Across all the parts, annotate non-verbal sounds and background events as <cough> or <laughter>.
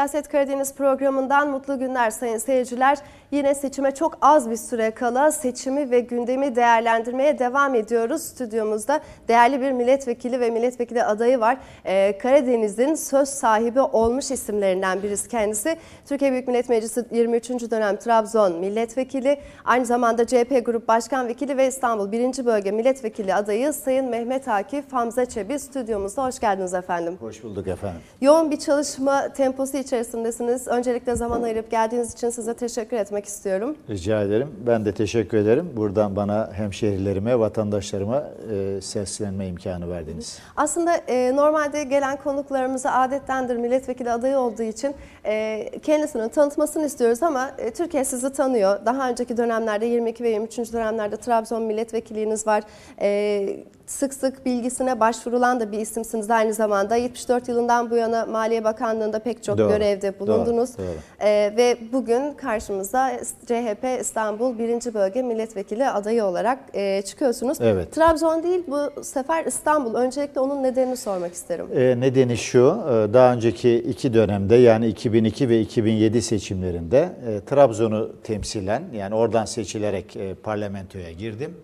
Siyaset Karadeniz programından mutlu günler sayın seyirciler. Yine seçime çok az bir süre kala seçimi ve gündemi değerlendirmeye devam ediyoruz. Stüdyomuzda değerli bir milletvekili ve milletvekili adayı var. Ee, Karadeniz'in söz sahibi olmuş isimlerinden birisi kendisi. Türkiye Büyük Millet Meclisi 23. dönem Trabzon milletvekili, aynı zamanda CHP Grup Başkan Vekili ve İstanbul 1. Bölge Milletvekili adayı Sayın Mehmet Akif Hamza Çebi stüdyomuzda. Hoş geldiniz efendim. Hoş bulduk efendim. Yoğun bir çalışma temposu için içerisindesiniz. Öncelikle zaman ayırıp geldiğiniz için size teşekkür etmek istiyorum. Rica ederim. Ben de teşekkür ederim. Buradan bana hemşehrilerime, vatandaşlarıma e, seslenme imkanı verdiniz. Aslında e, normalde gelen konuklarımızı adettendir milletvekili adayı olduğu için e, kendisini tanıtmasını istiyoruz ama e, Türkiye sizi tanıyor. Daha önceki dönemlerde 22 ve 23. dönemlerde Trabzon milletvekilliğiniz var. E, sık sık bilgisine başvurulan da bir isimsiniz aynı zamanda. 74 yılından bu yana Maliye Bakanlığı'nda pek çok Doğru. görev görevde bulundunuz. Doğru, doğru. E, ee, ve bugün karşımıza CHP İstanbul 1. Bölge Milletvekili adayı olarak e, çıkıyorsunuz. Evet. Trabzon değil bu sefer İstanbul. Öncelikle onun nedenini sormak isterim. E, nedeni şu, e, daha önceki iki dönemde yani 2002 ve 2007 seçimlerinde e, Trabzon'u temsilen yani oradan seçilerek e, parlamentoya girdim.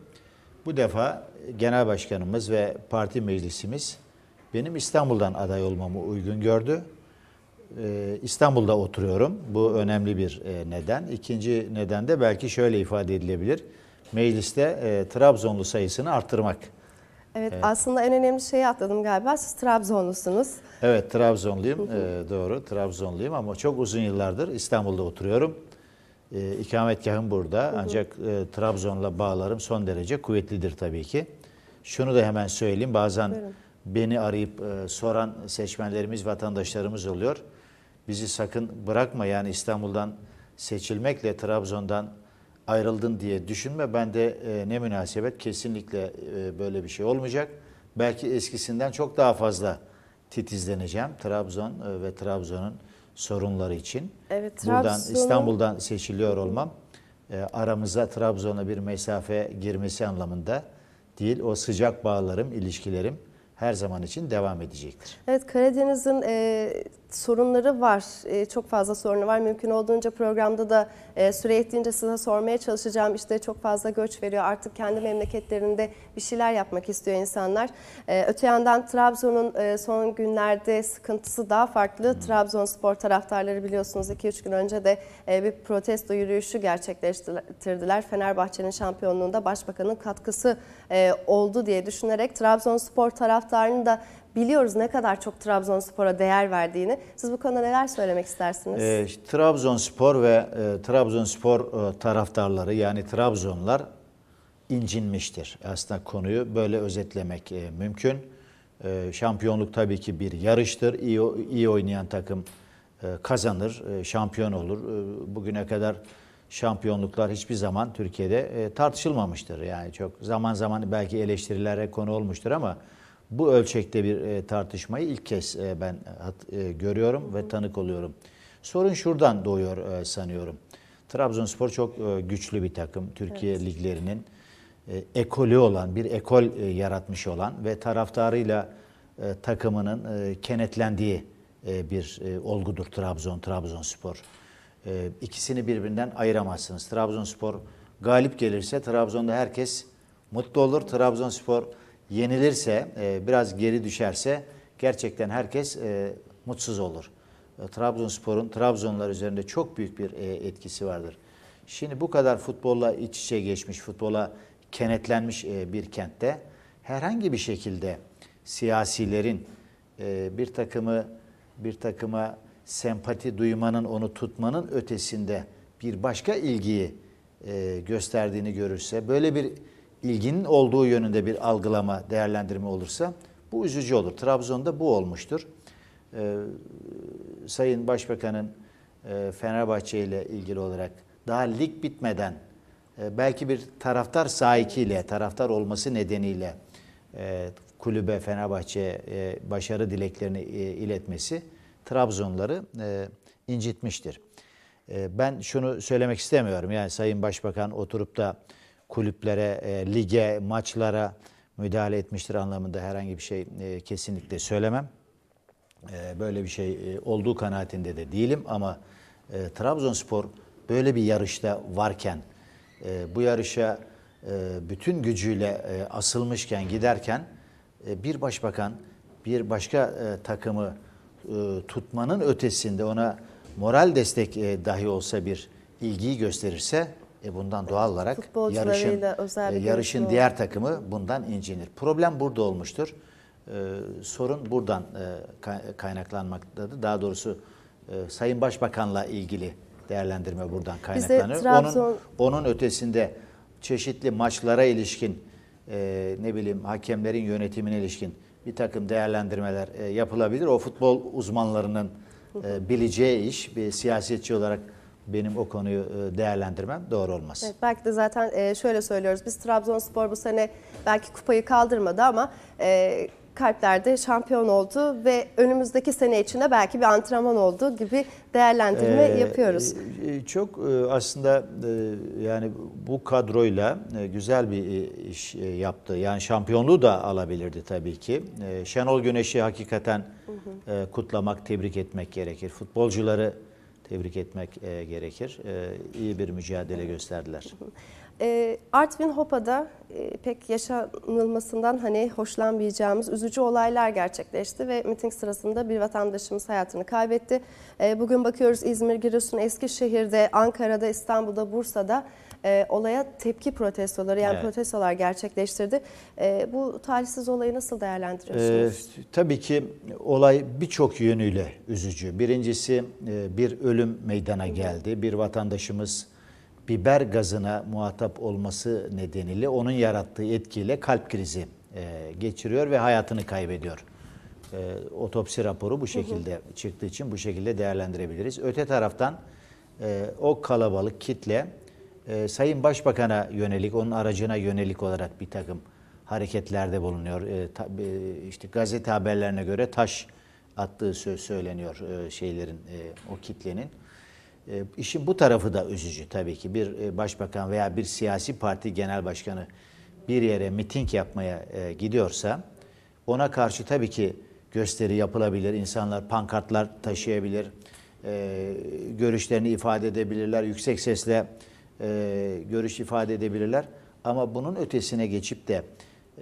Bu defa genel başkanımız ve parti meclisimiz benim İstanbul'dan aday olmamı uygun gördü. Ee, İstanbul'da oturuyorum. Bu önemli bir e, neden. İkinci neden de belki şöyle ifade edilebilir. Mecliste e, Trabzonlu sayısını arttırmak. Evet, evet aslında en önemli şeyi atladım galiba. Siz Trabzonlusunuz. Evet Trabzonluyum. Ee, doğru Trabzonluyum ama çok uzun yıllardır İstanbul'da oturuyorum. E, ikametgahım burada ancak e, Trabzon'la bağlarım son derece kuvvetlidir tabii ki. Şunu da hemen söyleyeyim bazen Buyurun. beni arayıp soran seçmenlerimiz, vatandaşlarımız oluyor bizi sakın bırakma yani İstanbul'dan seçilmekle Trabzon'dan ayrıldın diye düşünme. Ben de e, ne münasebet kesinlikle e, böyle bir şey olmayacak. Belki eskisinden çok daha fazla titizleneceğim Trabzon e, ve Trabzon'un sorunları için. Evet, Trabzon... Buradan İstanbul'dan seçiliyor olmam e, aramıza Trabzon'a bir mesafe girmesi anlamında değil. O sıcak bağlarım, ilişkilerim her zaman için devam edecektir. Evet Karadeniz'in e, sorunları var. E, çok fazla sorunu var. Mümkün olduğunca programda da e, süre yettiğince size sormaya çalışacağım. İşte çok fazla göç veriyor. Artık kendi memleketlerinde bir şeyler yapmak istiyor insanlar. E, öte yandan Trabzon'un e, son günlerde sıkıntısı daha farklı. Trabzon spor taraftarları biliyorsunuz 2-3 gün önce de e, bir protesto yürüyüşü gerçekleştirdiler. Fenerbahçe'nin şampiyonluğunda başbakanın katkısı e, oldu diye düşünerek Trabzon spor taraftarını da Biliyoruz ne kadar çok Trabzonspor'a değer verdiğini. Siz bu konuda neler söylemek istersiniz? E, Trabzonspor ve e, Trabzonspor e, taraftarları yani Trabzonlar incinmiştir. Aslında konuyu böyle özetlemek e, mümkün. E, şampiyonluk tabii ki bir yarıştır. İyi, iyi oynayan takım e, kazanır, e, şampiyon olur. E, bugüne kadar şampiyonluklar hiçbir zaman Türkiye'de e, tartışılmamıştır. Yani çok zaman zaman belki eleştirilere konu olmuştur ama bu ölçekte bir e, tartışmayı ilk kez e, ben e, e, görüyorum ve tanık oluyorum. Sorun şuradan doğuyor e, sanıyorum. Trabzonspor çok e, güçlü bir takım. Türkiye evet. liglerinin e, ekolü olan, bir ekol e, yaratmış olan ve taraftarıyla e, takımının e, kenetlendiği e, bir e, olgudur Trabzon, Trabzonspor. E, ikisini birbirinden ayıramazsınız. Trabzonspor galip gelirse Trabzon'da herkes mutlu olur. Trabzonspor yenilirse, e, biraz geri düşerse gerçekten herkes e, mutsuz olur. E, Trabzonspor'un Trabzonlar üzerinde çok büyük bir e, etkisi vardır. Şimdi bu kadar futbolla iç içe geçmiş, futbola kenetlenmiş e, bir kentte herhangi bir şekilde siyasilerin e, bir takımı bir takıma sempati duymanın, onu tutmanın ötesinde bir başka ilgiyi e, gösterdiğini görürse böyle bir ilginin olduğu yönünde bir algılama, değerlendirme olursa bu üzücü olur. Trabzon'da bu olmuştur. Ee, Sayın Başbakan'ın e, Fenerbahçe ile ilgili olarak daha lig bitmeden e, belki bir taraftar sahikiyle, taraftar olması nedeniyle e, kulübe Fenerbahçe e, başarı dileklerini e, iletmesi Trabzonları e, incitmiştir. E, ben şunu söylemek istemiyorum. Yani Sayın Başbakan oturup da kulüplere, e, lige, maçlara müdahale etmiştir anlamında herhangi bir şey e, kesinlikle söylemem. E, böyle bir şey e, olduğu kanaatinde de değilim ama e, Trabzonspor böyle bir yarışta varken, e, bu yarışa e, bütün gücüyle e, asılmışken, giderken e, bir başbakan bir başka e, takımı e, tutmanın ötesinde ona moral destek e, dahi olsa bir ilgiyi gösterirse e bundan doğal olarak yarışın, e, yarışın diğer takımı bundan incinir. Problem burada olmuştur. Ee, sorun buradan e, kaynaklanmaktadır. Daha doğrusu e, Sayın Başbakan'la ilgili değerlendirme buradan kaynaklanıyor. Trabzon... Onun, onun ötesinde çeşitli maçlara ilişkin e, ne bileyim hakemlerin yönetimine ilişkin bir takım değerlendirmeler e, yapılabilir. O futbol uzmanlarının e, bileceği iş bir siyasetçi olarak benim o konuyu e, değerlendirmem doğru olmaz. Evet, belki de zaten e, şöyle söylüyoruz. Biz Trabzonspor bu sene belki kupayı kaldırmadı ama e, kalplerde şampiyon oldu ve önümüzdeki sene içinde belki bir antrenman oldu gibi değerlendirme ee, yapıyoruz. Çok aslında yani bu kadroyla güzel bir iş yaptı. Yani şampiyonluğu da alabilirdi tabii ki. Şenol Güneş'i hakikaten hı hı. kutlamak, tebrik etmek gerekir. Futbolcuları tebrik etmek e, gerekir. E, iyi bir mücadele gösterdiler. E, Artvin Hopa'da e, pek yaşanılmasından hani hoşlanmayacağımız üzücü olaylar gerçekleşti ve miting sırasında bir vatandaşımız hayatını kaybetti. E, bugün bakıyoruz İzmir, Giresun, Eskişehir'de, Ankara'da, İstanbul'da, Bursa'da e, olaya tepki protestoları yani evet. protestolar gerçekleştirdi. E, bu talihsiz olayı nasıl değerlendiriyorsunuz? E, tabii ki olay birçok yönüyle üzücü. Birincisi e, bir ölüm meydana geldi. Bir vatandaşımız biber gazına muhatap olması nedeniyle onun yarattığı etkiyle kalp krizi e, geçiriyor ve hayatını kaybediyor. E, otopsi raporu bu şekilde hı hı. çıktığı için bu şekilde değerlendirebiliriz. Öte taraftan e, o kalabalık kitle e, Sayın Başbakan'a yönelik, onun aracına yönelik olarak bir takım hareketlerde bulunuyor. E, ta, e, işte gazete haberlerine göre taş attığı söz söyleniyor e, şeylerin, e, o kitlenin. E, işin bu tarafı da üzücü tabii ki. Bir e, başbakan veya bir siyasi parti genel başkanı bir yere miting yapmaya e, gidiyorsa ona karşı tabii ki gösteri yapılabilir. İnsanlar pankartlar taşıyabilir. E, görüşlerini ifade edebilirler. Yüksek sesle e, görüş ifade edebilirler. Ama bunun ötesine geçip de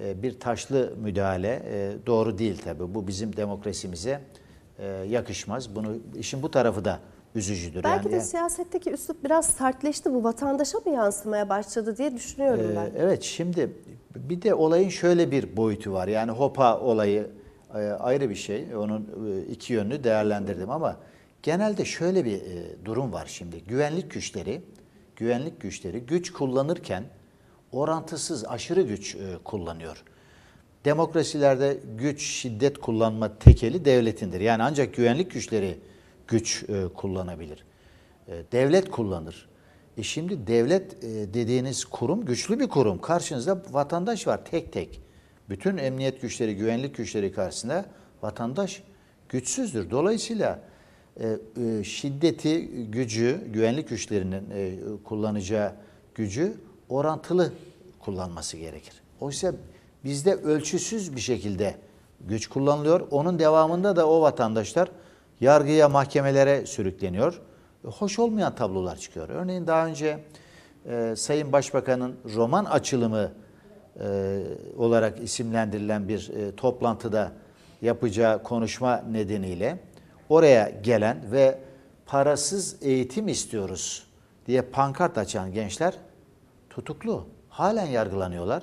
e, bir taşlı müdahale e, doğru değil tabii. Bu bizim demokrasimize e, yakışmaz. Bunu işin bu tarafı da üzücüdür. Belki yani, de siyasetteki üslup biraz sertleşti. Bu vatandaşa mı yansımaya başladı diye düşünüyorum e, ben. Evet şimdi bir de olayın şöyle bir boyutu var. Yani hopa olayı e, ayrı bir şey. Onun e, iki yönünü değerlendirdim ama genelde şöyle bir e, durum var şimdi. Güvenlik güçleri güvenlik güçleri güç kullanırken orantısız aşırı güç e, kullanıyor. Demokrasilerde güç, şiddet kullanma tekeli devletindir. Yani ancak güvenlik güçleri güç e, kullanabilir. E, devlet kullanır. E şimdi devlet e, dediğiniz kurum güçlü bir kurum. Karşınızda vatandaş var tek tek. Bütün emniyet güçleri, güvenlik güçleri karşısında vatandaş güçsüzdür. Dolayısıyla e, e, şiddeti, gücü, güvenlik güçlerinin e, kullanacağı gücü orantılı kullanması gerekir. Oysa bizde ölçüsüz bir şekilde güç kullanılıyor. Onun devamında da o vatandaşlar yargıya, mahkemelere sürükleniyor. Hoş olmayan tablolar çıkıyor. Örneğin daha önce Sayın Başbakan'ın roman açılımı olarak isimlendirilen bir toplantıda yapacağı konuşma nedeniyle oraya gelen ve parasız eğitim istiyoruz diye pankart açan gençler tutuklu. Halen yargılanıyorlar.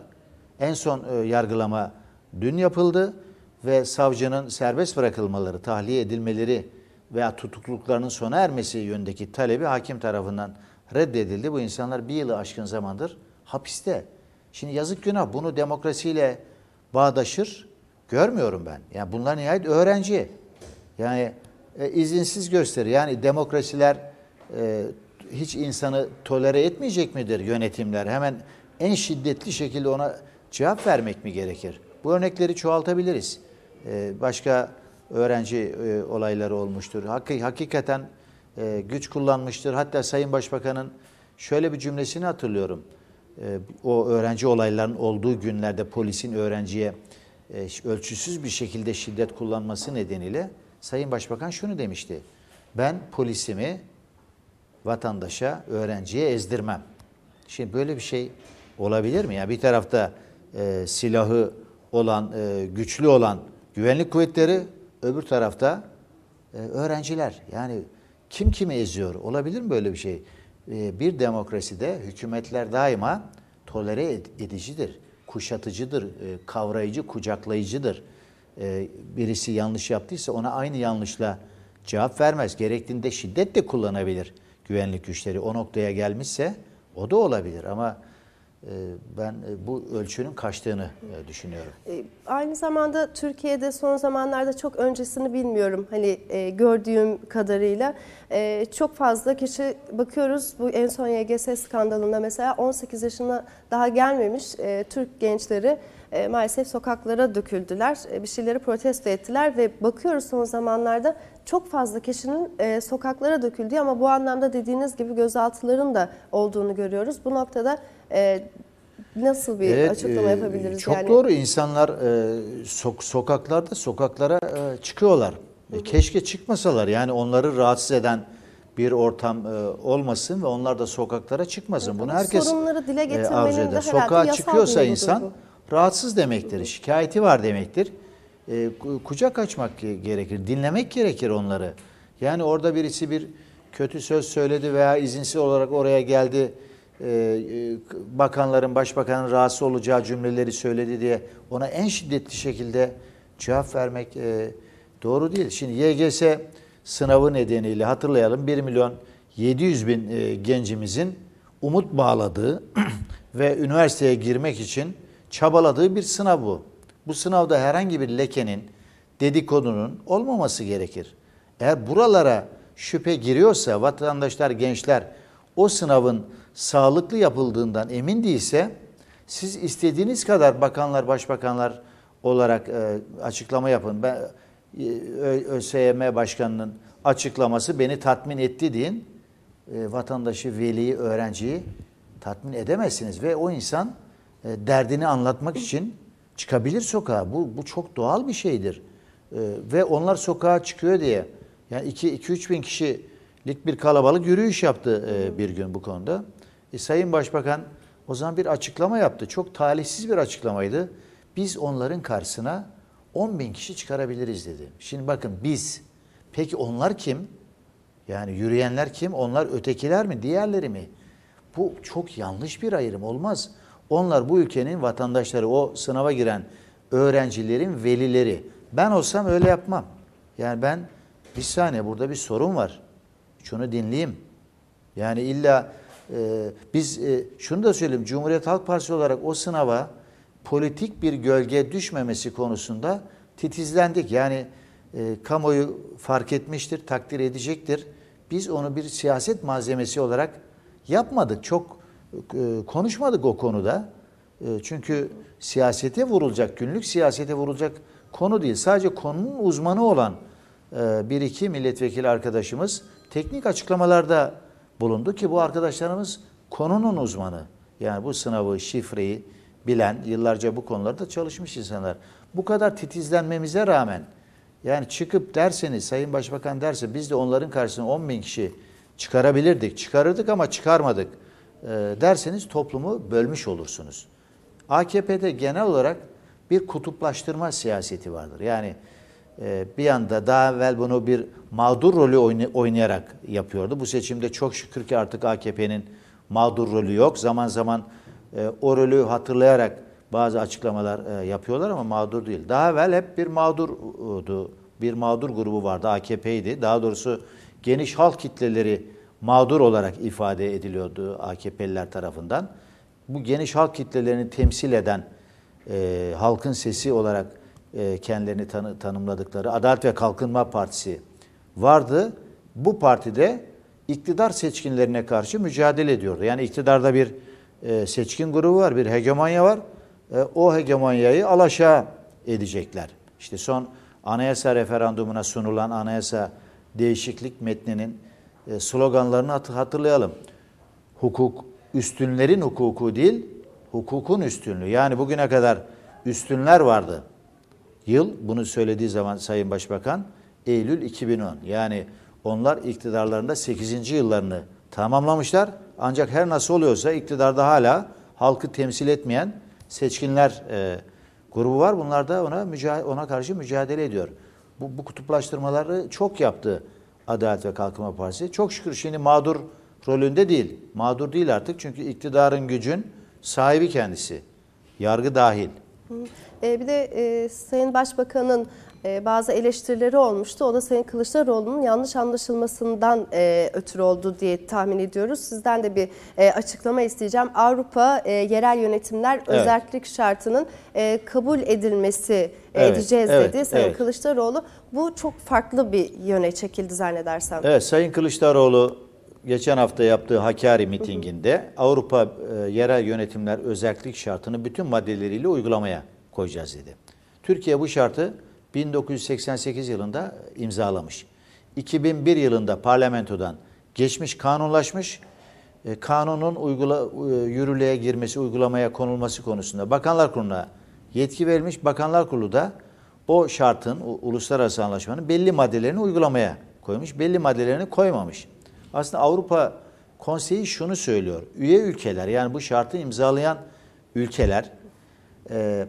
En son e, yargılama dün yapıldı ve savcının serbest bırakılmaları, tahliye edilmeleri veya tutukluluklarının sona ermesi yönündeki talebi hakim tarafından reddedildi. Bu insanlar bir yılı aşkın zamandır hapiste. Şimdi yazık günah bunu demokrasiyle bağdaşır görmüyorum ben. Yani bunlar nihayet öğrenci. Yani e, izinsiz gösteri. Yani demokrasiler e, hiç insanı tolere etmeyecek midir yönetimler? Hemen en şiddetli şekilde ona cevap vermek mi gerekir? Bu örnekleri çoğaltabiliriz. E, başka öğrenci e, olayları olmuştur. Hakik hakikaten e, güç kullanmıştır. Hatta Sayın Başbakan'ın şöyle bir cümlesini hatırlıyorum. E, o öğrenci olaylarının olduğu günlerde polisin öğrenciye e, ölçüsüz bir şekilde şiddet kullanması nedeniyle Sayın Başbakan şunu demişti. Ben polisimi vatandaşa, öğrenciye ezdirmem. Şimdi böyle bir şey olabilir mi? Yani bir tarafta e, silahı olan, e, güçlü olan güvenlik kuvvetleri, öbür tarafta e, öğrenciler. Yani kim kimi eziyor? Olabilir mi böyle bir şey? E, bir demokraside hükümetler daima tolere edicidir, kuşatıcıdır, e, kavrayıcı, kucaklayıcıdır. E, birisi yanlış yaptıysa ona aynı yanlışla cevap vermez. Gerektiğinde şiddet de kullanabilir güvenlik güçleri. O noktaya gelmişse o da olabilir ama e, ben e, bu ölçünün kaçtığını düşünüyorum. Aynı zamanda Türkiye'de son zamanlarda çok öncesini bilmiyorum hani gördüğüm kadarıyla çok fazla kişi bakıyoruz bu en son YGS skandalında mesela 18 yaşına daha gelmemiş Türk gençleri e, maalesef sokaklara döküldüler. E, bir şeyleri protesto ettiler ve bakıyoruz son zamanlarda çok fazla kişinin e, sokaklara döküldüğü ama bu anlamda dediğiniz gibi gözaltıların da olduğunu görüyoruz. Bu noktada Nasıl bir evet, açıklama yapabiliriz? Çok yani? doğru insanlar sok sokaklarda sokaklara çıkıyorlar. Hı hı. Keşke çıkmasalar yani onları rahatsız eden bir ortam e, olmasın ve onlar da sokaklara çıkmasın. Evet, Bunu herkes sorunları dile getirmenin e, de herhalde Sokağa çıkıyorsa insan. Bu rahatsız demektir, şikayeti var demektir. E, kucak açmak gerekir, dinlemek gerekir onları. Yani orada birisi bir kötü söz söyledi veya izinsiz olarak oraya geldi, e, e, bakanların, başbakanın rahatsız olacağı cümleleri söyledi diye ona en şiddetli şekilde cevap vermek e, doğru değil. Şimdi YGS sınavı nedeniyle hatırlayalım 1 milyon 700 bin e, gencimizin umut bağladığı <clears throat> ve üniversiteye girmek için çabaladığı bir sınav bu. Bu sınavda herhangi bir lekenin, dedikodunun olmaması gerekir. Eğer buralara şüphe giriyorsa vatandaşlar, gençler o sınavın sağlıklı yapıldığından emin değilse siz istediğiniz kadar bakanlar, başbakanlar olarak e, açıklama yapın. Ben e, ÖSYM başkanının açıklaması beni tatmin etti deyin. E, vatandaşı, veliyi, öğrenciyi tatmin edemezsiniz ve o insan e, derdini anlatmak için çıkabilir sokağa. Bu, bu çok doğal bir şeydir. E, ve onlar sokağa çıkıyor diye. Yani 2-3 bin kişilik bir kalabalık yürüyüş yaptı e, bir gün bu konuda. E, Sayın Başbakan o zaman bir açıklama yaptı. Çok talihsiz bir açıklamaydı. Biz onların karşısına 10 bin kişi çıkarabiliriz dedi. Şimdi bakın biz, peki onlar kim? Yani yürüyenler kim? Onlar ötekiler mi? Diğerleri mi? Bu çok yanlış bir ayrım olmaz. Onlar bu ülkenin vatandaşları, o sınava giren öğrencilerin velileri. Ben olsam öyle yapmam. Yani ben bir saniye burada bir sorun var. Şunu dinleyeyim. Yani illa e, biz e, şunu da söyleyeyim. Cumhuriyet Halk Partisi olarak o sınava politik bir gölge düşmemesi konusunda titizlendik. Yani e, kamuoyu fark etmiştir, takdir edecektir. Biz onu bir siyaset malzemesi olarak yapmadık. Çok ee, konuşmadık o konuda. Ee, çünkü siyasete vurulacak, günlük siyasete vurulacak konu değil. Sadece konunun uzmanı olan e, bir iki milletvekili arkadaşımız teknik açıklamalarda bulundu ki bu arkadaşlarımız konunun uzmanı. Yani bu sınavı, şifreyi bilen, yıllarca bu konularda çalışmış insanlar. Bu kadar titizlenmemize rağmen yani çıkıp derseniz, Sayın Başbakan derse biz de onların karşısına 10 bin kişi çıkarabilirdik. Çıkarırdık ama çıkarmadık. E, derseniz toplumu bölmüş olursunuz. AKP'de genel olarak bir kutuplaştırma siyaseti vardır. Yani e, bir yanda daha evvel bunu bir mağdur rolü oynayarak yapıyordu. Bu seçimde çok şükür ki artık AKP'nin mağdur rolü yok. Zaman zaman e, o rolü hatırlayarak bazı açıklamalar e, yapıyorlar ama mağdur değil. Daha evvel hep bir mağdurdu. Bir mağdur grubu vardı. AKP'ydi. Daha doğrusu geniş halk kitleleri mağdur olarak ifade ediliyordu AKP'liler tarafından. Bu geniş halk kitlelerini temsil eden e, halkın sesi olarak e, kendilerini tanı, tanımladıkları Adalet ve Kalkınma Partisi vardı. Bu partide iktidar seçkinlerine karşı mücadele ediyordu. Yani iktidarda bir e, seçkin grubu var, bir hegemonya var. E, o hegemonyayı alaşağı edecekler. İşte son anayasa referandumuna sunulan anayasa değişiklik metninin e, sloganlarını hatırlayalım. Hukuk üstünlerin hukuku değil, hukukun üstünlüğü. Yani bugüne kadar üstünler vardı. Yıl bunu söylediği zaman Sayın Başbakan Eylül 2010. Yani onlar iktidarlarında 8. yıllarını tamamlamışlar. Ancak her nasıl oluyorsa iktidarda hala halkı temsil etmeyen seçkinler e, grubu var. Bunlar da ona ona karşı mücadele ediyor. Bu, bu kutuplaştırmaları çok yaptı Adalet ve Kalkınma Partisi. Çok şükür şimdi mağdur rolünde değil. Mağdur değil artık çünkü iktidarın gücün sahibi kendisi. Yargı dahil. E, bir de e, Sayın Başbakan'ın ee, bazı eleştirileri olmuştu. O da Sayın Kılıçdaroğlu'nun yanlış anlaşılmasından e, ötürü oldu diye tahmin ediyoruz. Sizden de bir e, açıklama isteyeceğim. Avrupa e, yerel yönetimler evet. özellik şartının kabul edilmesi evet, edeceğiz evet, dedi Sayın evet. Kılıçdaroğlu. Bu çok farklı bir yöne çekildi zannedersem. Evet Sayın Kılıçdaroğlu geçen hafta yaptığı Hakkari mitinginde hı hı. Avrupa yerel yönetimler özellik şartını bütün maddeleriyle uygulamaya koyacağız dedi. Türkiye bu şartı 1988 yılında imzalamış. 2001 yılında parlamentodan geçmiş kanunlaşmış. E, kanunun uygula, e, yürürlüğe girmesi, uygulamaya konulması konusunda Bakanlar Kurulu'na yetki verilmiş. Bakanlar Kurulu da o şartın, u, uluslararası anlaşmanın belli maddelerini uygulamaya koymuş. Belli maddelerini koymamış. Aslında Avrupa Konseyi şunu söylüyor. Üye ülkeler yani bu şartı imzalayan ülkeler e,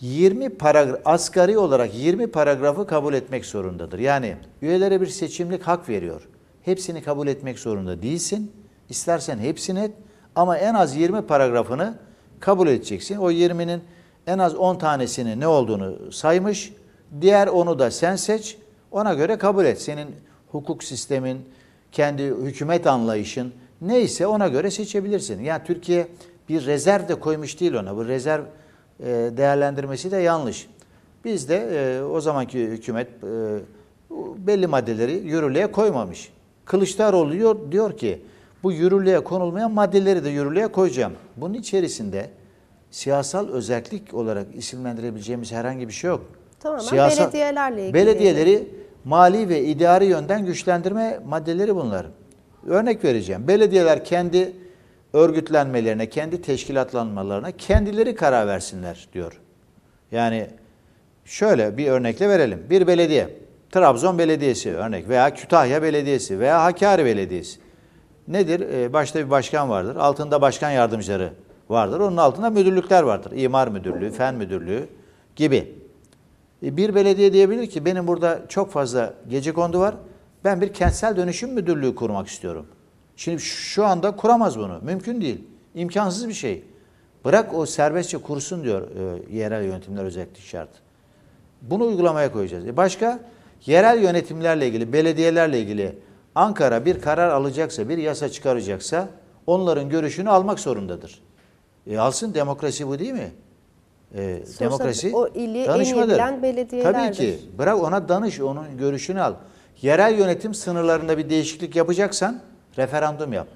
20 paragraf asgari olarak 20 paragrafı kabul etmek zorundadır. Yani üyelere bir seçimlik hak veriyor. Hepsini kabul etmek zorunda değilsin. İstersen hepsini et ama en az 20 paragrafını kabul edeceksin. O 20'nin en az 10 tanesini ne olduğunu saymış. Diğer onu da sen seç. Ona göre kabul et. Senin hukuk sistemin, kendi hükümet anlayışın neyse ona göre seçebilirsin. Yani Türkiye bir rezerv de koymuş değil ona. Bu rezerv e, değerlendirmesi de yanlış. Biz de e, o zamanki hükümet e, belli maddeleri yürürlüğe koymamış. Kılıçdaroğlu diyor, diyor ki bu yürürlüğe konulmayan maddeleri de yürürlüğe koyacağım. Bunun içerisinde siyasal özellik olarak isimlendirebileceğimiz herhangi bir şey yok. Tamamen siyasal, belediyelerle ilgili. Belediyeleri mali ve idari yönden güçlendirme maddeleri bunlar. Örnek vereceğim. Belediyeler kendi örgütlenmelerine, kendi teşkilatlanmalarına kendileri karar versinler diyor. Yani şöyle bir örnekle verelim. Bir belediye, Trabzon Belediyesi örnek veya Kütahya Belediyesi veya Hakkari Belediyesi. Nedir? Ee, başta bir başkan vardır. Altında başkan yardımcıları vardır. Onun altında müdürlükler vardır. İmar müdürlüğü, fen müdürlüğü gibi. Ee, bir belediye diyebilir ki benim burada çok fazla gece kondu var. Ben bir kentsel dönüşüm müdürlüğü kurmak istiyorum. Şimdi şu anda kuramaz bunu. Mümkün değil. İmkansız bir şey. Bırak o serbestçe kursun diyor e, yerel yönetimler özellikle şart. Bunu uygulamaya koyacağız. E başka yerel yönetimlerle ilgili, belediyelerle ilgili Ankara bir karar alacaksa, bir yasa çıkaracaksa onların görüşünü almak zorundadır. E alsın demokrasi bu değil mi? E, demokrasi o ili danışmadır. Tabii ki. Bırak ona danış, onun görüşünü al. Yerel yönetim sınırlarında bir değişiklik yapacaksan referandum yap.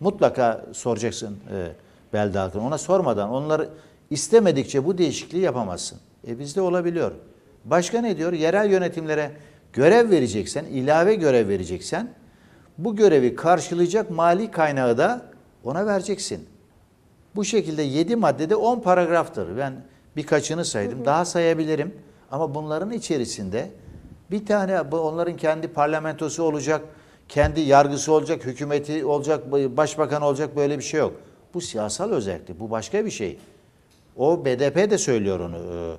Mutlaka soracaksın e, Belda Akın. Ona sormadan, onları istemedikçe bu değişikliği yapamazsın. E bizde olabiliyor. Başka ne diyor? Yerel yönetimlere görev vereceksen, ilave görev vereceksen bu görevi karşılayacak mali kaynağı da ona vereceksin. Bu şekilde 7 maddede 10 paragraftır. Ben birkaçını saydım. Hı hı. Daha sayabilirim. Ama bunların içerisinde bir tane onların kendi parlamentosu olacak kendi yargısı olacak, hükümeti olacak, başbakan olacak böyle bir şey yok. Bu siyasal özellik, bu başka bir şey. O BDP de söylüyor onu. E,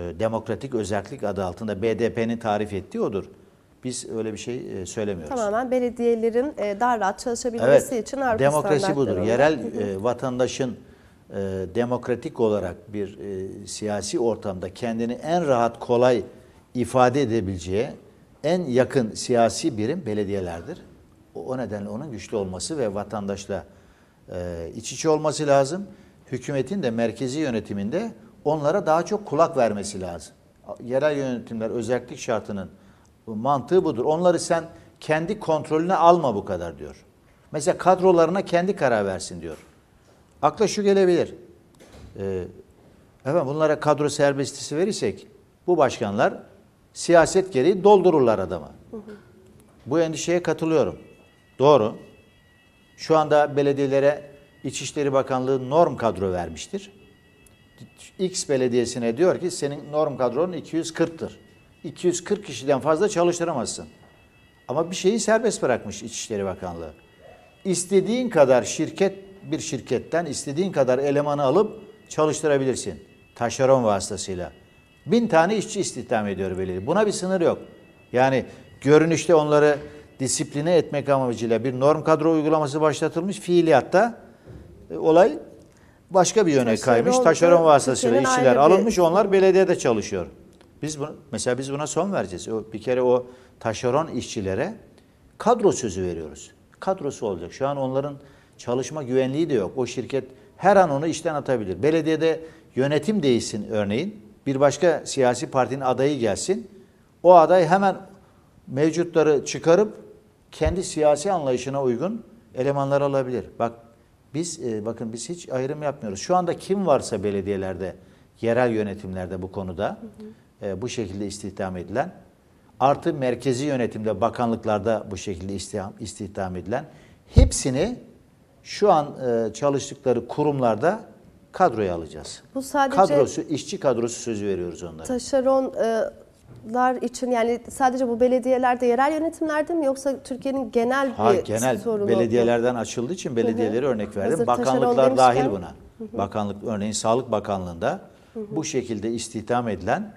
e, demokratik özellik adı altında BDP'nin tarif ettiği odur. Biz öyle bir şey e, söylemiyoruz. Tamamen belediyelerin e, daha rahat çalışabilmesi evet, için Avrupa Demokrasi budur. Olarak. Yerel e, vatandaşın e, demokratik olarak bir e, siyasi ortamda kendini en rahat kolay ifade edebileceği en yakın siyasi birim belediyelerdir. O nedenle onun güçlü olması ve vatandaşla e, iç içe olması lazım. Hükümetin de merkezi yönetiminde onlara daha çok kulak vermesi lazım. Yerel yönetimler özellik şartının mantığı budur. Onları sen kendi kontrolüne alma bu kadar diyor. Mesela kadrolarına kendi karar versin diyor. Akla şu gelebilir. Ee, efendim bunlara kadro serbestisi verirsek bu başkanlar siyaset gereği doldururlar adamı. Hı hı. Bu endişeye katılıyorum. Doğru. Şu anda belediyelere İçişleri Bakanlığı norm kadro vermiştir. X belediyesine diyor ki senin norm kadron 240'tır. 240 kişiden fazla çalıştıramazsın. Ama bir şeyi serbest bırakmış İçişleri Bakanlığı. İstediğin kadar şirket bir şirketten istediğin kadar elemanı alıp çalıştırabilirsin. Taşeron vasıtasıyla. Bin tane işçi istihdam ediyor belediye. Buna bir sınır yok. Yani görünüşte onları disipline etmek amacıyla bir norm kadro uygulaması başlatılmış. Fiiliyatta e, olay başka bir yöne Taşeron kaymış. Taşeron vasıtasıyla işçiler alınmış. Bir... Onlar belediyede çalışıyor. Biz bunu, mesela biz buna son vereceğiz. O, bir kere o taşeron işçilere kadro sözü veriyoruz. Kadrosu olacak. Şu an onların çalışma güvenliği de yok. O şirket her an onu işten atabilir. Belediyede yönetim değişsin örneğin bir başka siyasi partinin adayı gelsin. O aday hemen mevcutları çıkarıp kendi siyasi anlayışına uygun elemanlar alabilir. Bak biz e, bakın biz hiç ayrım yapmıyoruz. Şu anda kim varsa belediyelerde, yerel yönetimlerde bu konuda E, bu şekilde istihdam edilen artı merkezi yönetimde bakanlıklarda bu şekilde istihdam, istihdam edilen hepsini şu an e, çalıştıkları kurumlarda kadroya alacağız. Bu sadece kadrosu, işçi kadrosu sözü veriyoruz onlara. Taşeronlar için yani sadece bu belediyelerde, yerel yönetimlerde mi yoksa Türkiye'nin genel ha, bir genel sorunu? belediyelerden açıldığı için belediyeleri Hı-hı. örnek verdim. Hazır Bakanlıklar dahil buna. Hı-hı. Bakanlık örneğin Sağlık Bakanlığı'nda Hı-hı. bu şekilde istihdam edilen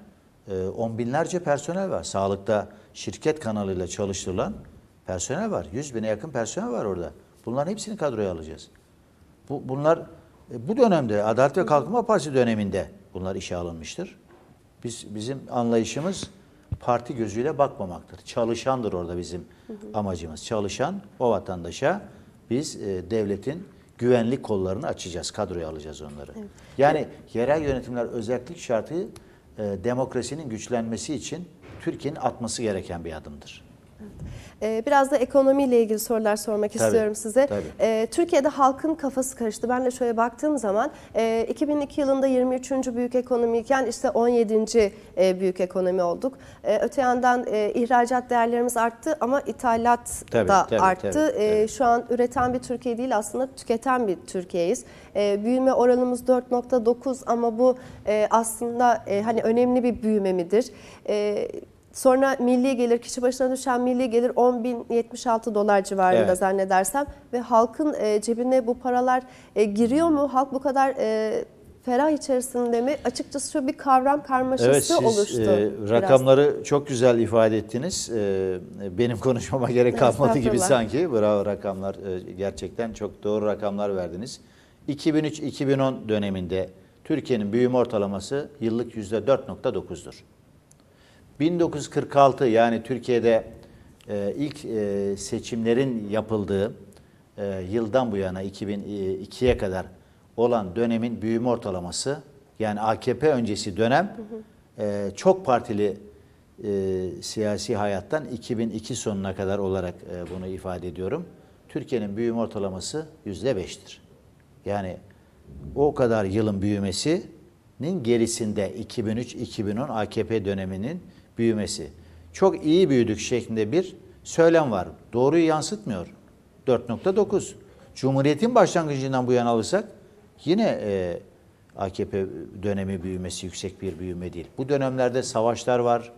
e, on binlerce personel var. Sağlıkta şirket kanalıyla çalıştırılan personel var. Yüz bine yakın personel var orada. Bunların hepsini kadroya alacağız. Bu, bunlar e, bu dönemde Adalet ve Kalkınma Partisi döneminde bunlar işe alınmıştır. Biz bizim anlayışımız parti gözüyle bakmamaktır. Çalışandır orada bizim hı hı. amacımız. Çalışan o vatandaşa biz e, devletin güvenlik kollarını açacağız, kadroya alacağız onları. Evet. Yani yerel yönetimler özellik şartı e, demokrasinin güçlenmesi için Türkiye'nin atması gereken bir adımdır. Ee, biraz da ekonomiyle ilgili sorular sormak tabii, istiyorum size. Tabii. Ee, Türkiye'de halkın kafası karıştı. Ben de şöyle baktığım zaman 2002 e, yılında 23. büyük ekonomiyken işte 17. E, büyük ekonomi olduk. E, öte yandan ihracat değerlerimiz arttı ama ithalat tabii, da tabii, arttı. Tabii, tabii. Şu an üreten bir Türkiye değil aslında tüketen bir Türkiye'yiz. Büyüme oranımız 4.9 ama bu aslında hani önemli bir büyüme midir? Sonra milli gelir, kişi başına düşen milli gelir 10.076 dolar civarında evet. zannedersem. Ve halkın e, cebine bu paralar e, giriyor mu? Halk bu kadar e, ferah içerisinde mi? Açıkçası şu bir kavram karmaşası evet, siz, oluştu. E, rakamları biraz. çok güzel ifade ettiniz. E, benim <laughs> konuşmama gerek kalmadı gibi sanki. Bravo rakamlar. E, gerçekten çok doğru rakamlar verdiniz. 2003-2010 döneminde Türkiye'nin büyüme ortalaması yıllık %4.9'dur. 1946 yani Türkiye'de e, ilk e, seçimlerin yapıldığı e, yıldan bu yana 2002'ye kadar olan dönemin büyüme ortalaması yani AKP öncesi dönem E, çok partili e, siyasi hayattan 2002 sonuna kadar olarak e, bunu ifade ediyorum. Türkiye'nin büyüme ortalaması yüzde beştir. Yani o kadar yılın büyümesinin gerisinde 2003-2010 AKP döneminin büyümesi. Çok iyi büyüdük şeklinde bir söylem var. Doğruyu yansıtmıyor. 4.9. Cumhuriyetin başlangıcından bu yana alırsak yine e, AKP dönemi büyümesi yüksek bir büyüme değil. Bu dönemlerde savaşlar var,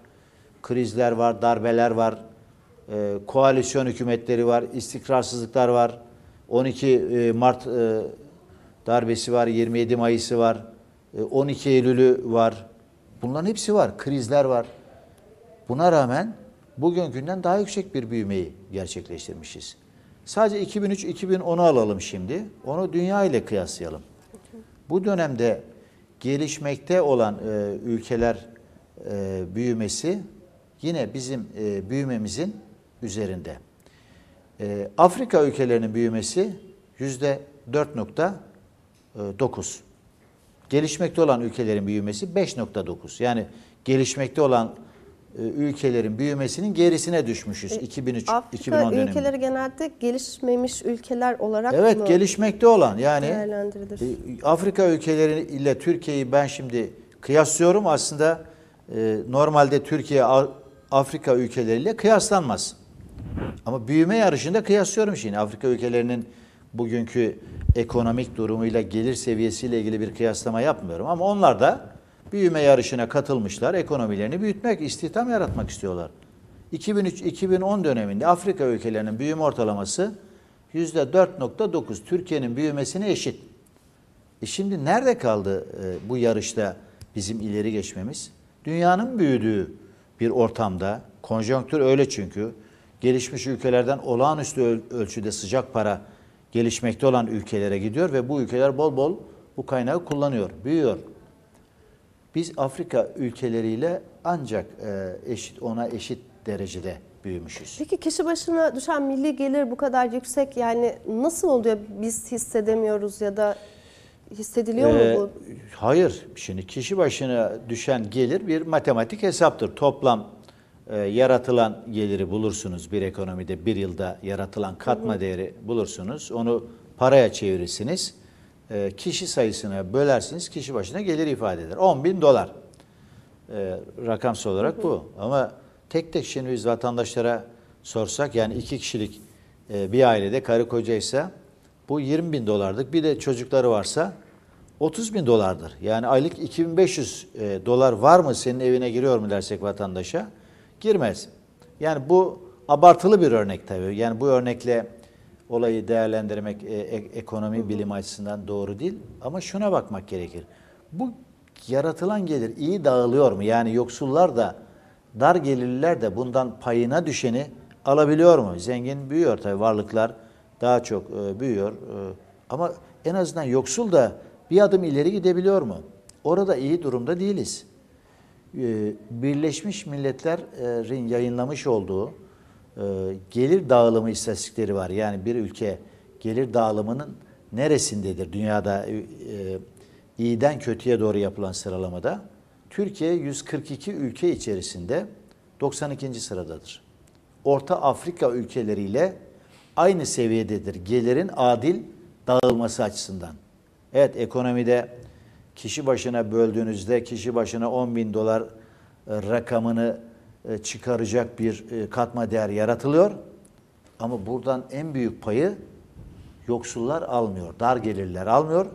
krizler var, darbeler var, e, koalisyon hükümetleri var, istikrarsızlıklar var. 12 e, Mart e, darbesi var, 27 Mayıs'ı var, e, 12 Eylül'ü var. Bunların hepsi var, krizler var. Buna rağmen bugünkünden daha yüksek bir büyümeyi gerçekleştirmişiz. Sadece 2003-2010'u alalım şimdi. Onu dünya ile kıyaslayalım. Bu dönemde gelişmekte olan e, ülkeler e, büyümesi yine bizim e, büyümemizin üzerinde. E, Afrika ülkelerinin büyümesi yüzde 4.9. E, gelişmekte olan ülkelerin büyümesi 5.9. Yani gelişmekte olan e, ülkelerin büyümesinin gerisine düşmüşüz. 2003 e, Afrika 2010 döneminde. Afrika ülkeleri genelde gelişmemiş ülkeler olarak Evet, gelişmekte olan yani değerlendirilir. E, Afrika ülkeleri ile Türkiye'yi ben şimdi kıyaslıyorum. Aslında e, normalde Türkiye Afrika ülkeleriyle kıyaslanmaz. Ama büyüme yarışında kıyaslıyorum şimdi Afrika ülkelerinin bugünkü ekonomik durumuyla gelir seviyesiyle ilgili bir kıyaslama yapmıyorum ama onlar da büyüme yarışına katılmışlar. Ekonomilerini büyütmek, istihdam yaratmak istiyorlar. 2003-2010 döneminde Afrika ülkelerinin büyüme ortalaması %4.9. Türkiye'nin büyümesine eşit. E şimdi nerede kaldı e, bu yarışta bizim ileri geçmemiz? Dünyanın büyüdüğü bir ortamda, konjonktür öyle çünkü, gelişmiş ülkelerden olağanüstü öl ölçüde sıcak para gelişmekte olan ülkelere gidiyor ve bu ülkeler bol bol bu kaynağı kullanıyor, büyüyor. Biz Afrika ülkeleriyle ancak e, eşit ona eşit derecede büyümüşüz. Peki kişi başına düşen milli gelir bu kadar yüksek yani nasıl oluyor biz hissedemiyoruz ya da hissediliyor ee, mu e, bu? Hayır. Şimdi kişi başına düşen gelir bir matematik hesaptır. Toplam e, yaratılan geliri bulursunuz bir ekonomide bir yılda yaratılan katma hı hı. değeri bulursunuz. Onu paraya çevirirsiniz. E, kişi sayısına bölersiniz kişi başına gelir ifade eder. 10 bin dolar e, rakamsal olarak bu. Ama tek tek şimdi biz vatandaşlara sorsak yani iki kişilik e, bir ailede karı kocaysa bu 20 bin dolarlık bir de çocukları varsa 30 bin dolardır. Yani aylık 2500 e, dolar var mı senin evine giriyor mu dersek vatandaşa? Girmez. Yani bu abartılı bir örnek tabii. Yani bu örnekle olayı değerlendirmek e, e ekonomi hı bilim açısından doğru değil. Ama şuna bakmak gerekir. Bu yaratılan gelir iyi dağılıyor mu? Yani yoksullar da dar gelirliler de bundan payına düşeni alabiliyor mu? Zengin büyüyor tabii varlıklar daha çok e, büyüyor. E, ama en azından yoksul da bir adım ileri gidebiliyor mu? Orada iyi durumda değiliz. E, Birleşmiş Milletler'in yayınlamış olduğu e, gelir dağılımı istatistikleri var. Yani bir ülke gelir dağılımının neresindedir dünyada e, iyiden kötüye doğru yapılan sıralamada? Türkiye 142 ülke içerisinde 92. sıradadır. Orta Afrika ülkeleriyle aynı seviyededir gelirin adil dağılması açısından. Evet ekonomide kişi başına böldüğünüzde kişi başına 10 bin dolar rakamını e, çıkaracak bir e, katma değer yaratılıyor. Ama buradan en büyük payı yoksullar almıyor. Dar gelirler almıyor.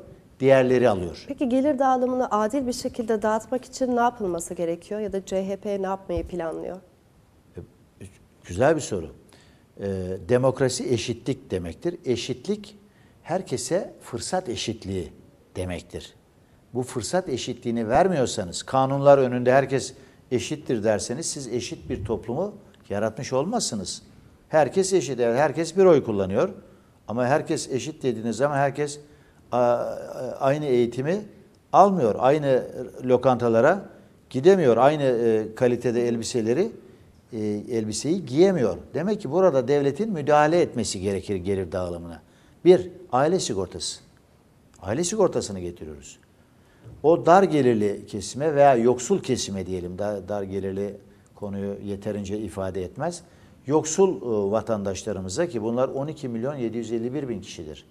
Diğerleri alıyor. Peki gelir dağılımını adil bir şekilde dağıtmak için ne yapılması gerekiyor? Ya da CHP ne yapmayı planlıyor? E, güzel bir soru. Demokrasi eşitlik demektir. Eşitlik herkese fırsat eşitliği demektir. Bu fırsat eşitliğini vermiyorsanız kanunlar önünde herkes eşittir derseniz siz eşit bir toplumu yaratmış olmazsınız. Herkes eşit. Evet, herkes bir oy kullanıyor. Ama herkes eşit dediğiniz zaman herkes aynı eğitimi almıyor. Aynı lokantalara gidemiyor. Aynı e, kalitede elbiseleri e, elbiseyi giyemiyor. Demek ki burada devletin müdahale etmesi gerekir gelir dağılımına. Bir, aile sigortası. Aile sigortasını getiriyoruz o dar gelirli kesime veya yoksul kesime diyelim dar, dar gelirli konuyu yeterince ifade etmez. Yoksul e, vatandaşlarımıza ki bunlar 12 milyon 751 bin kişidir.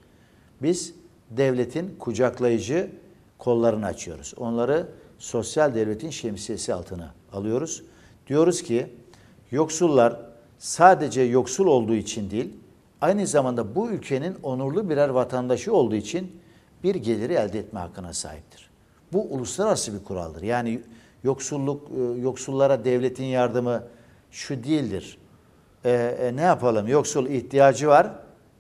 Biz devletin kucaklayıcı kollarını açıyoruz. Onları sosyal devletin şemsiyesi altına alıyoruz. Diyoruz ki yoksullar sadece yoksul olduğu için değil, aynı zamanda bu ülkenin onurlu birer vatandaşı olduğu için bir geliri elde etme hakkına sahiptir. Bu uluslararası bir kuraldır. Yani yoksulluk, e, yoksullara devletin yardımı şu değildir. E, e, ne yapalım? Yoksul ihtiyacı var.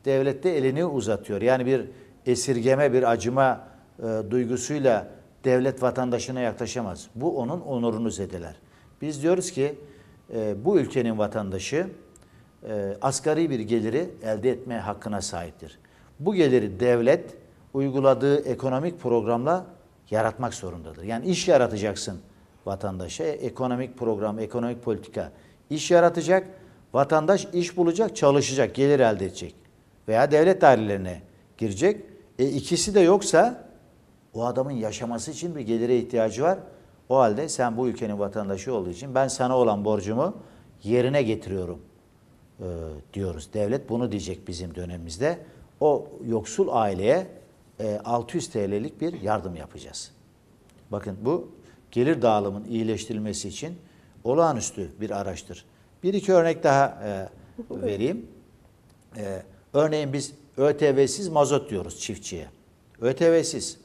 Devlet de elini uzatıyor. Yani bir esirgeme, bir acıma e, duygusuyla devlet vatandaşına yaklaşamaz. Bu onun onurunu zedeler. Biz diyoruz ki e, bu ülkenin vatandaşı e, asgari bir geliri elde etme hakkına sahiptir. Bu geliri devlet uyguladığı ekonomik programla yaratmak zorundadır. Yani iş yaratacaksın vatandaşa. Ekonomik program, ekonomik politika iş yaratacak. Vatandaş iş bulacak, çalışacak, gelir elde edecek. Veya devlet dairelerine girecek. E ikisi de yoksa o adamın yaşaması için bir gelire ihtiyacı var. O halde sen bu ülkenin vatandaşı olduğu için ben sana olan borcumu yerine getiriyorum e, diyoruz. Devlet bunu diyecek bizim dönemimizde. O yoksul aileye 600 e, TL'lik bir yardım yapacağız. Bakın bu gelir dağılımın iyileştirilmesi için olağanüstü bir araçtır. Bir iki örnek daha e, <laughs> vereyim. E, örneğin biz ÖTV'siz mazot diyoruz çiftçiye. ÖTV'siz.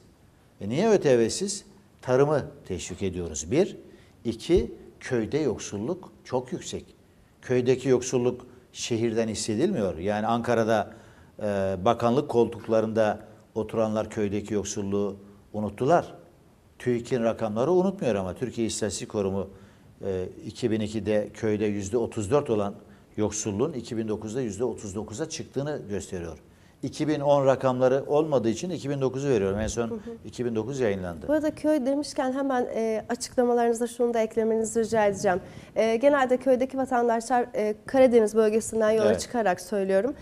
E niye ÖTV'siz? Tarımı teşvik ediyoruz. Bir. iki köyde yoksulluk çok yüksek. Köydeki yoksulluk şehirden hissedilmiyor. Yani Ankara'da e, bakanlık koltuklarında Oturanlar köydeki yoksulluğu unuttular. TÜİK'in rakamları unutmuyor ama Türkiye İstatistik Kurumu 2002'de e, köyde yüzde 34 olan yoksulluğun 2009'da yüzde 39'a çıktığını gösteriyor. 2010 rakamları olmadığı için 2009'u veriyorum. En son 2009 yayınlandı. Bu arada köy demişken hemen e, açıklamalarınıza şunu da eklemenizi rica edeceğim. E, genelde köydeki vatandaşlar e, Karadeniz bölgesinden yola evet. çıkarak söylüyorum.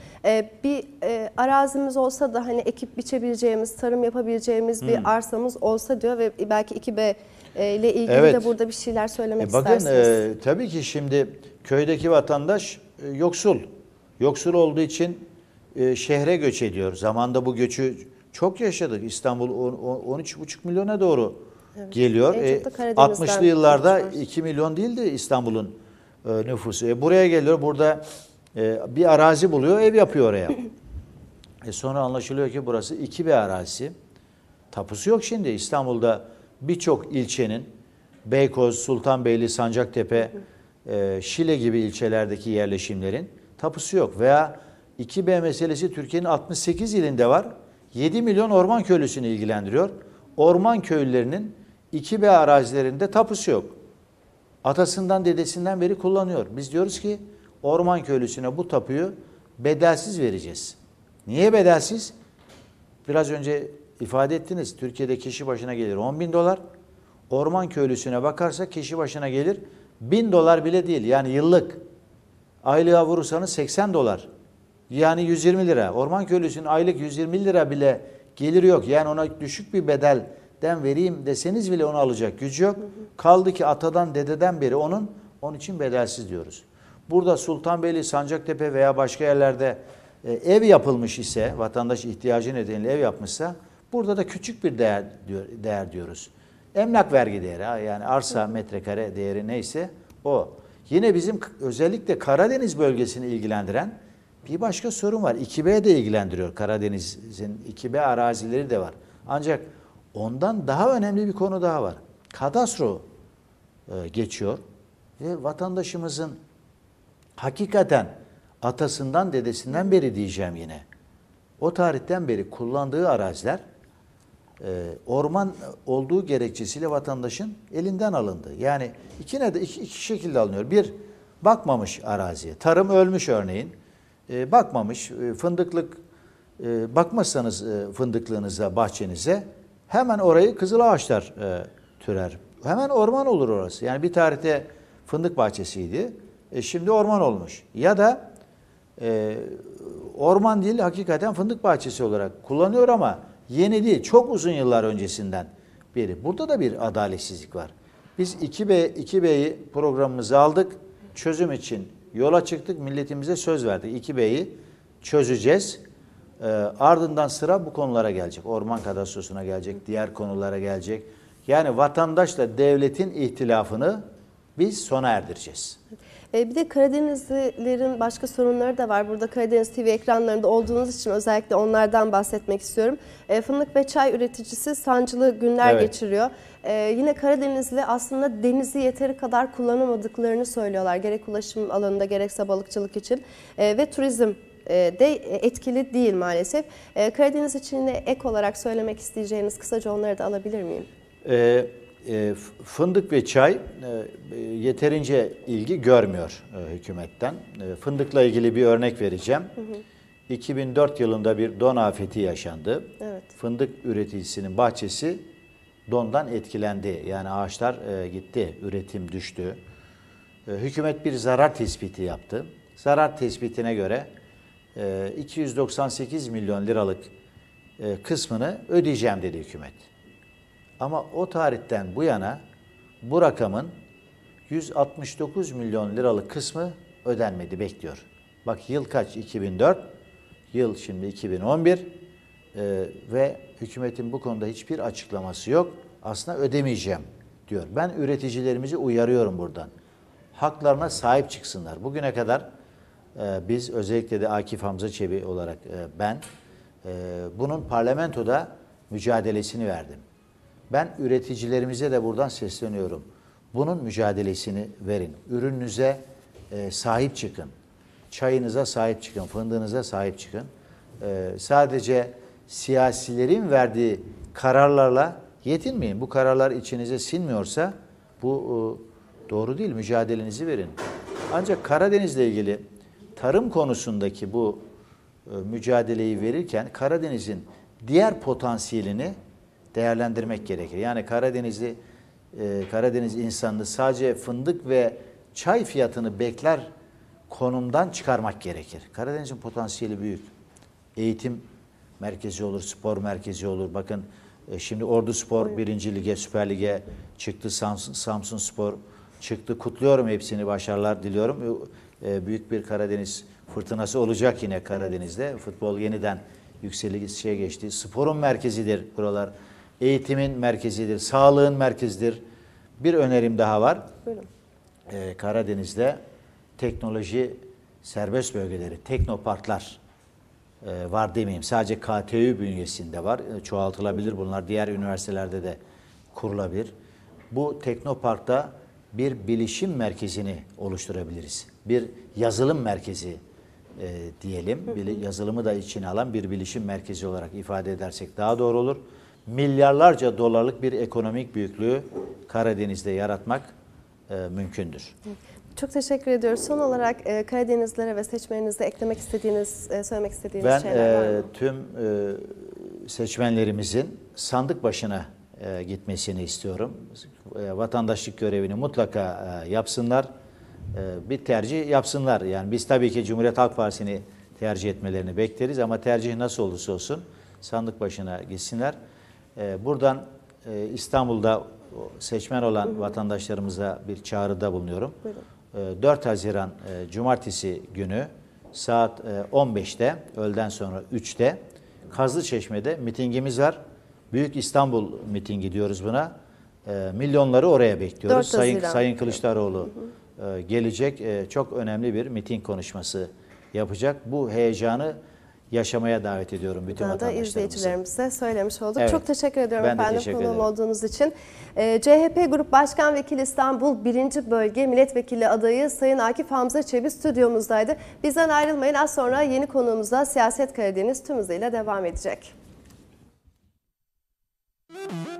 bir arazimiz olsa da hani ekip biçebileceğimiz, tarım yapabileceğimiz hmm. bir arsamız olsa diyor ve belki 2B ile ilgili evet. de burada bir şeyler söylemek e, bakın, istersiniz. Bakın e, tabii ki şimdi köydeki vatandaş yoksul. Yoksul olduğu için e, şehre göç ediyor. Zamanda bu göçü çok yaşadık. İstanbul 13,5 milyona doğru evet. geliyor. E, 60'lı yıllarda 2 milyon değildi İstanbul'un e, nüfusu. E, buraya geliyor. Burada e, bir arazi buluyor, ev yapıyor oraya. <laughs> e, sonra anlaşılıyor ki burası iki bir arazi. Tapusu yok şimdi. İstanbul'da birçok ilçenin Beykoz, Sultanbeyli, Sancaktepe, e, Şile gibi ilçelerdeki yerleşimlerin tapusu yok veya 2B meselesi Türkiye'nin 68 ilinde var. 7 milyon orman köylüsünü ilgilendiriyor. Orman köylülerinin 2B arazilerinde tapusu yok. Atasından dedesinden beri kullanıyor. Biz diyoruz ki orman köylüsüne bu tapuyu bedelsiz vereceğiz. Niye bedelsiz? Biraz önce ifade ettiniz. Türkiye'de kişi başına gelir 10 bin dolar. Orman köylüsüne bakarsa kişi başına gelir 1000 dolar bile değil. Yani yıllık. Aylığa vurursanız 80 dolar. Yani 120 lira. Orman köylüsünün aylık 120 lira bile gelir yok. Yani ona düşük bir bedelden vereyim deseniz bile onu alacak gücü yok. Kaldı ki atadan dededen beri onun onun için bedelsiz diyoruz. Burada Sultanbeyli, Sancaktepe veya başka yerlerde e, ev yapılmış ise vatandaş ihtiyacı nedeniyle ev yapmışsa burada da küçük bir değer, diyor, değer diyoruz. Emlak vergi değeri yani arsa metrekare değeri neyse o. Yine bizim özellikle Karadeniz bölgesini ilgilendiren bir başka sorun var. 2B de ilgilendiriyor Karadeniz'in 2B arazileri de var. Ancak ondan daha önemli bir konu daha var. Kadastro e, geçiyor ve vatandaşımızın hakikaten atasından dedesinden beri diyeceğim yine. O tarihten beri kullandığı araziler e, orman olduğu gerekçesiyle vatandaşın elinden alındı. Yani iki, de, iki, iki şekilde alınıyor. Bir, bakmamış araziye. Tarım ölmüş örneğin e, bakmamış. E, fındıklık e, bakmazsanız e, fındıklığınıza, bahçenize hemen orayı kızıl ağaçlar e, türer. Hemen orman olur orası. Yani bir tarihte fındık bahçesiydi. E, şimdi orman olmuş. Ya da e, orman değil hakikaten fındık bahçesi olarak kullanıyor ama yeni değil. Çok uzun yıllar öncesinden beri. Burada da bir adaletsizlik var. Biz 2B, 2B'yi programımıza aldık. Çözüm için Yola çıktık, milletimize söz verdik. İki beyi çözeceğiz. E, ardından sıra bu konulara gelecek. Orman kadastrosuna gelecek, diğer konulara gelecek. Yani vatandaşla devletin ihtilafını biz sona erdireceğiz. E, bir de Karadenizlilerin başka sorunları da var. Burada Karadeniz TV ekranlarında olduğunuz için özellikle onlardan bahsetmek istiyorum. E, fındık ve çay üreticisi sancılı günler evet. geçiriyor. Ee, yine Karadenizli aslında denizi yeteri kadar kullanamadıklarını söylüyorlar. Gerek ulaşım alanında gerekse balıkçılık için ee, ve turizm e, de etkili değil maalesef. Ee, Karadeniz için de ek olarak söylemek isteyeceğiniz kısaca onları da alabilir miyim? Ee, e, fındık ve çay e, e, yeterince ilgi görmüyor e, hükümetten. E, fındıkla ilgili bir örnek vereceğim. Hı hı. 2004 yılında bir don afeti yaşandı. Evet. Fındık üreticisinin bahçesi dondan etkilendi. Yani ağaçlar e, gitti, üretim düştü. E, hükümet bir zarar tespiti yaptı. Zarar tespitine göre e, 298 milyon liralık e, kısmını ödeyeceğim dedi hükümet. Ama o tarihten bu yana bu rakamın 169 milyon liralık kısmı ödenmedi, bekliyor. Bak yıl kaç? 2004. Yıl şimdi 2011 e, ve hükümetin bu konuda hiçbir açıklaması yok. Aslında ödemeyeceğim diyor. Ben üreticilerimizi uyarıyorum buradan. Haklarına sahip çıksınlar. Bugüne kadar e, biz özellikle de Akif Hamza Çebi olarak e, ben e, bunun parlamentoda mücadelesini verdim. Ben üreticilerimize de buradan sesleniyorum. Bunun mücadelesini verin. Ürününüze e, sahip çıkın. Çayınıza sahip çıkın. Fındığınıza sahip çıkın. E, sadece siyasilerin verdiği kararlarla yetinmeyin. Bu kararlar içinize sinmiyorsa bu e, doğru değil. Mücadelenizi verin. Ancak Karadeniz'le ilgili tarım konusundaki bu e, mücadeleyi verirken Karadeniz'in diğer potansiyelini değerlendirmek gerekir. Yani Karadeniz'i e, Karadeniz insanını sadece fındık ve çay fiyatını bekler konumdan çıkarmak gerekir. Karadeniz'in potansiyeli büyük. Eğitim merkezi olur, spor merkezi olur. Bakın e, şimdi Ordu Spor evet. birinci lige, Süper Lig'e çıktı. Samsun, Samsun Spor çıktı. Kutluyorum hepsini, başarılar diliyorum. E, büyük bir Karadeniz fırtınası olacak yine Karadeniz'de. Evet. Futbol yeniden yükselişe geçti. Sporun merkezidir buralar. Eğitimin merkezidir, sağlığın merkezidir. Bir önerim daha var. Buyurun. E, Karadeniz'de teknoloji serbest bölgeleri, teknoparklar e, var demeyeyim. Sadece KTÜ bünyesinde var. E, çoğaltılabilir bunlar. Diğer üniversitelerde de kurulabilir. Bu teknoparkta bir bilişim merkezini oluşturabiliriz. Bir yazılım merkezi e, diyelim. Bir yazılımı da içine alan bir bilişim merkezi olarak ifade edersek daha doğru olur. Milyarlarca dolarlık bir ekonomik büyüklüğü Karadeniz'de yaratmak e, mümkündür. Çok teşekkür ediyoruz. Son olarak e, Karadenizlere ve seçmeninize eklemek istediğiniz, e, söylemek istediğiniz ben, şeyler var e, mı? Ben tüm e, seçmenlerimizin sandık başına e, gitmesini istiyorum. E, vatandaşlık görevini mutlaka e, yapsınlar. E, bir tercih yapsınlar. Yani biz tabii ki Cumhuriyet Halk Partisi'ni tercih etmelerini bekleriz ama tercih nasıl olursa olsun sandık başına gitsinler. E, buradan e, İstanbul'da seçmen olan hı hı. vatandaşlarımıza bir çağrıda bulunuyorum. Buyurun. 4 ee, Haziran e, Cumartesi günü saat 15'te, e, öğleden sonra 3'te Kazlıçeşme'de mitingimiz var. Büyük İstanbul mitingi diyoruz buna. E, milyonları oraya bekliyoruz. Sayın, Sayın Kılıçdaroğlu gelecek. Çok önemli bir miting konuşması yapacak. Bu heyecanı yaşamaya davet ediyorum bütün Burada vatandaşlarımızı. Burada izleyicilerimize söylemiş olduk. Evet. Çok teşekkür ediyorum ben efendim teşekkür konuğum olduğunuz için. E, ee, CHP Grup Başkan Vekili İstanbul 1. Bölge Milletvekili adayı Sayın Akif Hamza Çebi stüdyomuzdaydı. Bizden ayrılmayın az sonra yeni konuğumuzda Siyaset Karadeniz tüm hızıyla devam edecek. Müzik